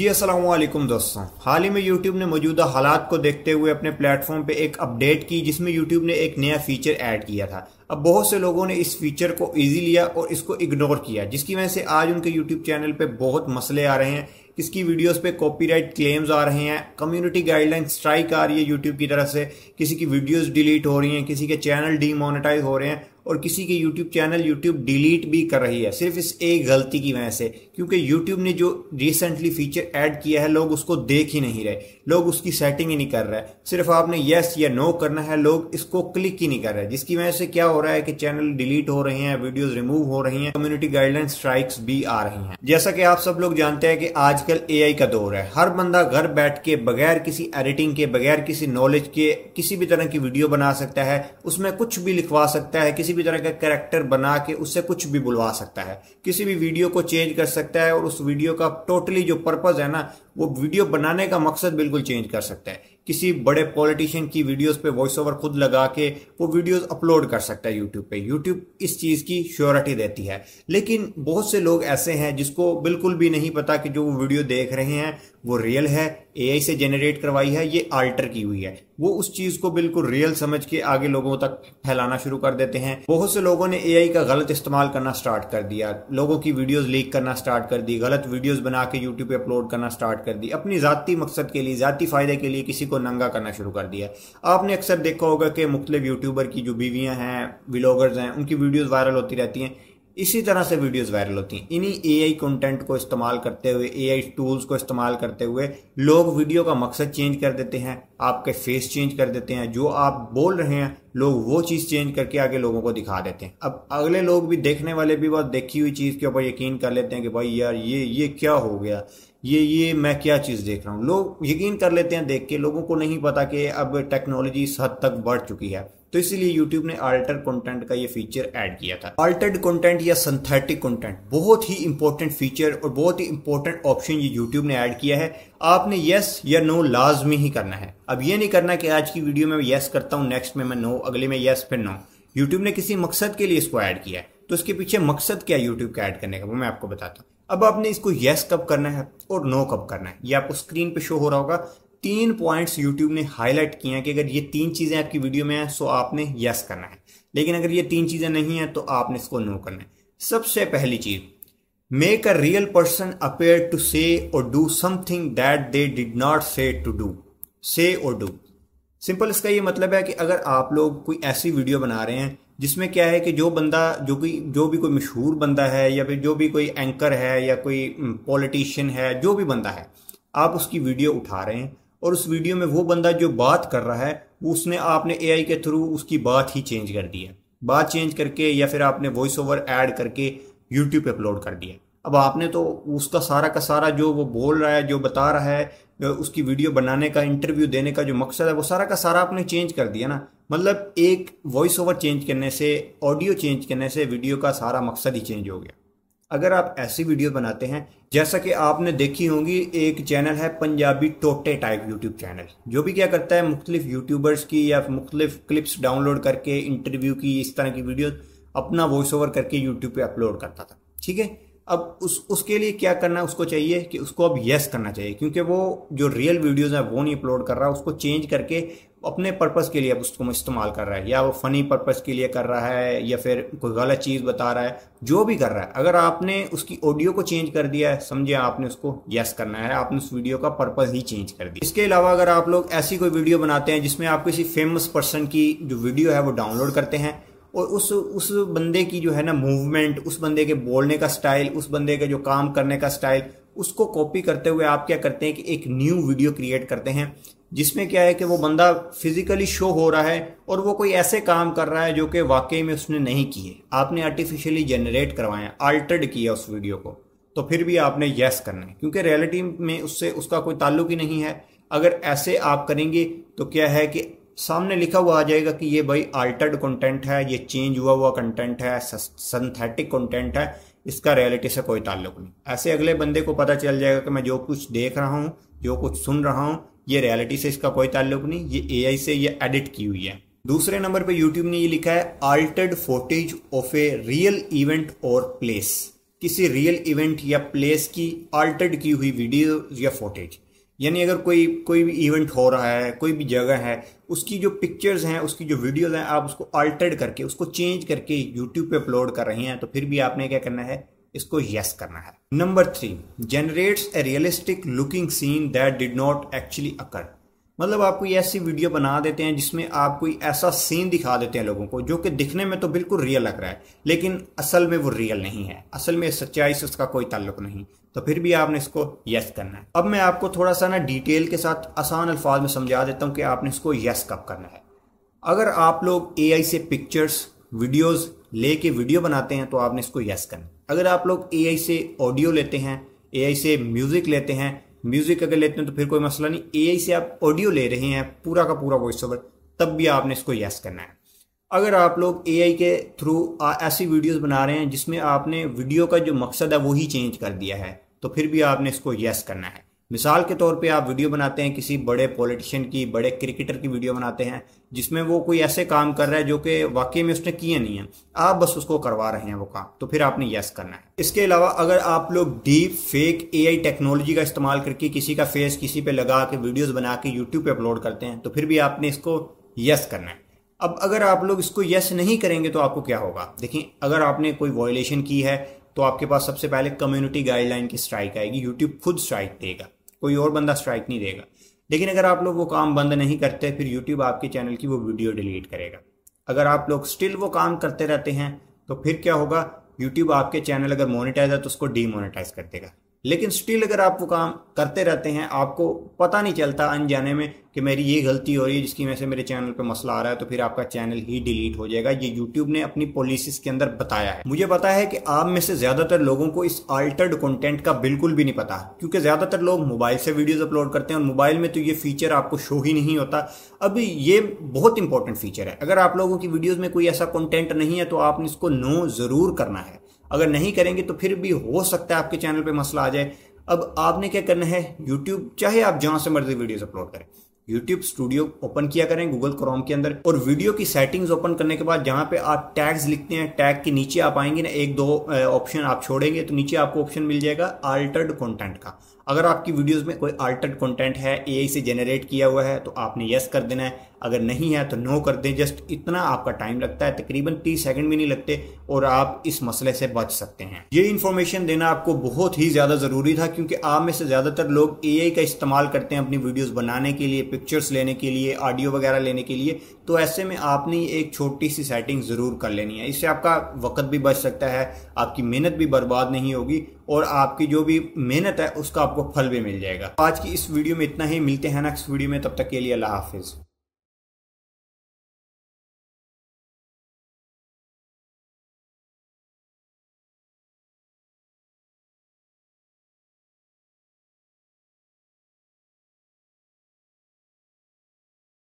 जी असलम दोस्तों हाल ही में YouTube ने मौजूदा हालात को देखते हुए अपने प्लेटफॉर्म पे एक अपडेट की जिसमें YouTube ने एक नया फीचर ऐड किया था अब बहुत से लोगों ने इस फीचर को ईजी लिया और इसको इग्नोर किया जिसकी वजह से आज उनके यूट्यूब चैनल पे बहुत मसले आ रहे हैं किसकी वीडियोस पे कॉपीराइट क्लेम्स आ रहे हैं कम्युनिटी गाइडलाइन स्ट्राइक आ रही है यूट्यूब की तरफ से किसी की वीडियोज़ डिलीट हो रही हैं किसी के चैनल डीमोनेटाइज हो रहे हैं और किसी के यूट्यूब चैनल यूट्यूब डिलीट भी कर रही है सिर्फ इस एक गलती की वजह से क्योंकि यूट्यूब ने जो रिसेंटली फीचर ऐड किया है लोग उसको देख ही नहीं रहे लोग उसकी सेटिंग ही नहीं कर रहे सिर्फ आपने यस या नो करना है लोग इसको क्लिक ही नहीं कर रहे जिसकी वजह से क्या हो रहा है कि चैनल डिलीट हो रहे हैं वीडियोज रिमूव हो रही है कम्युनिटी गाइडलाइन स्ट्राइक्स भी आ रही है जैसा कि आप सब लोग जानते हैं कि आजकल ए का दौर है हर बंदा घर बैठ के बगैर किसी एडिटिंग के बगैर किसी नॉलेज के किसी भी तरह की वीडियो बना सकता है उसमें कुछ भी लिखवा सकता है किसी भी तरह का कैरेक्टर बना के उससे कुछ भी बुलवा सकता है किसी भी वीडियो को चेंज कर सकता है और उस वीडियो का टोटली जो पर्पज है ना वो वीडियो बनाने का मकसद बिल्कुल चेंज कर सकता है किसी बड़े पॉलिटिशियन की वीडियोस पे वॉइस ओवर खुद लगा के वो वीडियोस अपलोड कर सकता है यूट्यूब पे यूट्यूब इस चीज़ की श्योरिटी देती है लेकिन बहुत से लोग ऐसे हैं जिसको बिल्कुल भी नहीं पता कि जो वो वीडियो देख रहे हैं वो रियल है ए से जनरेट करवाई है ये आल्टर की हुई है वो उस चीज को बिल्कुल रियल समझ के आगे लोगों तक फैलाना शुरू कर देते हैं बहुत से लोगों ने ए का गलत इस्तेमाल करना स्टार्ट कर दिया लोगों की वीडियोस लीक करना स्टार्ट कर दी गलत वीडियोस बना के यूट्यूब पे अपलोड करना स्टार्ट कर दी अपनी जाती मकसद के लिए जाती फायदे के लिए किसी को को नंगा करना शुरू कर दिया आपने अक्सर देखा होगा कि मुख्तलिफ यूट्यूबर की जो बीवियाँ हैं व्लागर्स हैं उनकी वीडियोज़ वायरल होती रहती हैं इसी तरह से वीडियोस वायरल होती हैं इन्हीं एआई कंटेंट को इस्तेमाल करते हुए एआई टूल्स को इस्तेमाल करते हुए लोग वीडियो का मकसद चेंज कर देते हैं आपके फेस चेंज कर देते हैं जो आप बोल रहे हैं लोग वो चीज़ चेंज करके आगे लोगों को दिखा देते हैं अब अगले लोग भी देखने वाले भी बहुत देखी हुई चीज़ के ऊपर यकीन कर लेते हैं कि भाई यार ये ये क्या हो गया ये ये मैं क्या चीज़ देख रहा हूँ लोग यकीन कर लेते हैं देख के लोगों को नहीं पता कि अब टेक्नोलॉजी इस हद तक बढ़ चुकी है तो इसीलिए YouTube ने अल्टर कंटेंट का ये फीचर ऐड किया था अल्टर्ड कंटेंट या सिंथेटिक कंटेंट बहुत ही इंपॉर्टेंट फीचर और बहुत ही इंपॉर्टेंट ऑप्शन ये YouTube ने ऐड किया है आपने यस या नो लाजमी ही करना है अब ये नहीं करना कि आज की वीडियो में यस करता हूँ नेक्स्ट में मैं नो अगले में यस फिर नो यूट्यूब ने किसी मकसद के लिए इसको ऐड किया है तो इसके पीछे मकसद क्या है यूट्यूब का ऐड करने का वो मैं आपको बताता हूँ अब आपने इसको यस कब करना है और नो कब करना है ये आपको स्क्रीन पे शो हो रहा होगा तीन पॉइंट्स यूट्यूब ने हाईलाइट किए हैं कि अगर ये तीन चीज़ें आपकी वीडियो में हैं सो आपने यस करना है लेकिन अगर ये तीन चीज़ें नहीं है तो आपने इसको नो करना है सबसे पहली चीज़ make a real person appear to say or do something that they did not say to do say or do simple इसका ये मतलब है कि अगर आप लोग कोई ऐसी वीडियो बना रहे हैं जिसमें क्या है कि जो बंदा जो कोई जो भी कोई मशहूर बंदा है या फिर जो भी कोई एंकर है या कोई पॉलिटिशियन है जो भी बंदा है आप उसकी वीडियो उठा रहे हैं और उस वीडियो में वो बंदा जो बात कर रहा है उसने आपने एआई के थ्रू उसकी बात ही चेंज कर दी है बात चेंज करके या फिर आपने वॉइस ओवर ऐड करके यूट्यूब पे अपलोड कर दिया अब आपने तो उसका सारा का सारा जो वो बोल रहा है जो बता रहा है उसकी वीडियो बनाने का इंटरव्यू देने का जो मकसद है वो सारा का सारा आपने चेंज कर दिया ना मतलब एक वॉइस ओवर चेंज करने से ऑडियो चेंज करने से वीडियो का सारा मकसद ही चेंज हो गया अगर आप ऐसी वीडियो बनाते हैं जैसा कि आपने देखी होंगी एक चैनल है पंजाबी टोटे टाइप यूट्यूब चैनल जो भी क्या करता है मुख्तलिफ यूट्यूबर्स की या मुख्तलिफ क्लिप्स डाउनलोड करके इंटरव्यू की इस तरह की वीडियो अपना वॉइस ओवर करके यूट्यूब पे अपलोड करता था ठीक है अब उस उसके लिए क्या करना उसको चाहिए कि उसको अब यस करना चाहिए क्योंकि वो जो रियल वीडियोज़ हैं वो नहीं अपलोड कर रहा उसको चेंज करके अपने पर्पज़ के लिए अब उसको इस्तेमाल कर रहा है या वो फ़नी पर्पज़ के लिए कर रहा है या फिर कोई गलत चीज़ बता रहा है जो भी कर रहा है अगर आपने उसकी ऑडियो को चेंज कर दिया है समझे आपने उसको यस करना है आपने उस वीडियो का पर्पज़ ही चेंज कर दिया इसके अलावा अगर आप लोग ऐसी कोई वीडियो बनाते हैं जिसमें आप किसी फेमस पर्सन की जो वीडियो है वो डाउनलोड करते हैं और उस उस बंदे की जो है ना मूवमेंट उस बंदे के बोलने का स्टाइल उस बंदे के जो काम करने का स्टाइल उसको कॉपी करते हुए आप क्या करते हैं कि एक न्यू वीडियो क्रिएट करते हैं जिसमें क्या है कि वो बंदा फिजिकली शो हो रहा है और वो कोई ऐसे काम कर रहा है जो कि वाकई में उसने नहीं किए आपने आर्टिफिशियली जनरेट करवाया अल्टर्ड किया उस वीडियो को तो फिर भी आपने यस करना है क्योंकि रियलिटी में उससे उसका कोई ताल्लुक ही नहीं है अगर ऐसे आप करेंगे तो क्या है कि सामने लिखा हुआ आ जाएगा कि ये भाई अल्टर्ड कंटेंट है ये चेंज हुआ हुआ कंटेंट है सिंथेटिक कंटेंट है इसका रियलिटी से कोई ताल्लुक नहीं ऐसे अगले बंदे को पता चल जाएगा कि मैं जो कुछ देख रहा हूँ जो कुछ सुन रहा हूँ ये रियलिटी से इसका कोई ताल्लुक नहीं ये आई से ये एडिट की हुई है दूसरे नंबर पर यूट्यूब ने ये लिखा है altered footage of a real event or place किसी रियल इवेंट या प्लेस की आल्टर्ड की हुई वीडियो या फोटेज यानी अगर कोई कोई भी इवेंट हो रहा है कोई भी जगह है उसकी जो पिक्चर्स हैं उसकी जो वीडियोस हैं आप उसको अल्टर्ड करके उसको चेंज करके यूट्यूब पे अपलोड कर रहे हैं तो फिर भी आपने क्या करना है इसको यस करना है number three generates a realistic looking scene that did not actually occur मतलब आप कोई ऐसी वीडियो बना देते हैं जिसमें आप कोई ऐसा सीन दिखा देते हैं लोगों को जो कि दिखने में तो बिल्कुल रियल लग रहा है लेकिन असल में वो रियल नहीं है असल में सच्चाई से उसका कोई ताल्लुक नहीं तो फिर भी आपने इसको यस करना है अब मैं आपको थोड़ा सा ना डिटेल के साथ आसान अल्फाज में समझा देता हूँ कि आपने इसको यस कब करना है अगर आप लोग ए से पिक्चर्स वीडियोज़ ले वीडियो बनाते हैं तो आपने इसको यस करना अगर आप लोग ए से ऑडियो लेते हैं ए से म्यूज़िक लेते हैं म्यूजिक अगर लेते हैं तो फिर कोई मसला नहीं ए से आप ऑडियो ले रहे हैं पूरा का पूरा वॉइस ओवर तब भी आपने इसको यस करना है अगर आप लोग ए के थ्रू ऐसी वीडियोस बना रहे हैं जिसमें आपने वीडियो का जो मकसद है वही चेंज कर दिया है तो फिर भी आपने इसको यस करना है मिसाल के तौर पे आप वीडियो बनाते हैं किसी बड़े पॉलिटिशियन की बड़े क्रिकेटर की वीडियो बनाते हैं जिसमें वो कोई ऐसे काम कर रहा है जो कि वाकई में उसने किए नहीं है आप बस उसको करवा रहे हैं वो काम तो फिर आपने यस करना है इसके अलावा अगर आप लोग डीप फेक एआई टेक्नोलॉजी का इस्तेमाल करके किसी का फेस किसी पे लगा के वीडियोज बना के यूट्यूब पे अपलोड करते हैं तो फिर भी आपने इसको यस करना है अब अगर आप लोग इसको यस नहीं करेंगे तो आपको क्या होगा देखिए अगर आपने कोई वॉयलेशन की है तो आपके पास सबसे पहले कम्युनिटी गाइडलाइन की स्ट्राइक आएगी यूट्यूब खुद स्ट्राइक देगा कोई और बंदा स्ट्राइक नहीं देगा लेकिन अगर आप लोग वो काम बंद नहीं करते फिर यूट्यूब आपके चैनल की वो वीडियो डिलीट करेगा अगर आप लोग स्टिल वो काम करते रहते हैं तो फिर क्या होगा यूट्यूब आपके चैनल अगर मोनिटाइज है तो उसको डीमोनिटाइज कर देगा लेकिन स्टिल अगर आप वो काम करते रहते हैं आपको पता नहीं चलता अनजाने में कि मेरी ये गलती हो रही है जिसकी वजह से मेरे चैनल पे मसला आ रहा है तो फिर आपका चैनल ही डिलीट हो जाएगा ये यूट्यूब ने अपनी पॉलिसीज के अंदर बताया है मुझे पता है कि आप में से ज्यादातर लोगों को इस अल्टर्ड कंटेंट का बिल्कुल भी नहीं पता क्योंकि ज्यादातर लोग मोबाइल से वीडियोज अपलोड करते हैं और मोबाइल में तो ये फीचर आपको शो ही नहीं होता अब ये बहुत इंपॉर्टेंट फीचर है अगर आप लोगों की वीडियोज में कोई ऐसा कॉन्टेंट नहीं है तो आपने इसको नो जरूर करना है अगर नहीं करेंगे तो फिर भी हो सकता है आपके चैनल पे मसला आ जाए अब आपने क्या करना है यूट्यूब चाहे आप जहां से मर्जी वीडियोस अपलोड करें यूट्यूब स्टूडियो ओपन किया करें गूगल क्रोम के अंदर और वीडियो की सेटिंग्स ओपन करने के बाद जहां पे आप टैग्स लिखते हैं टैग के नीचे आप आएंगे ना एक दो ऑप्शन आप छोड़ेंगे तो नीचे आपको ऑप्शन मिल जाएगा आल्टर्ड कंटेंट का अगर आपकी वीडियोस में कोई आल्टर्ड कंटेंट है एआई से जनरेट किया हुआ है तो आपने यस कर देना है अगर नहीं है तो नो कर दें जस्ट इतना आपका टाइम लगता है तकरीबन तीस सेकंड भी नहीं लगते और आप इस मसले से बच सकते हैं ये इन्फॉर्मेशन देना आपको बहुत ही ज़्यादा ज़रूरी था क्योंकि आप में से ज़्यादातर लोग ए का इस्तेमाल करते हैं अपनी वीडियोज़ बनाने के लिए पिक्चर्स लेने के लिए ऑडियो वगैरह लेने के लिए तो ऐसे में आपने एक छोटी सी सेटिंग ज़रूर कर लेनी है इससे आपका वक्त भी बच सकता है आपकी मेहनत भी बर्बाद नहीं होगी और आपकी जो भी मेहनत है उसका आपको फल भी मिल जाएगा आज की इस वीडियो में इतना ही मिलते हैं नेक्स्ट वीडियो में तब तक के लिए अल्लाह हाफिज़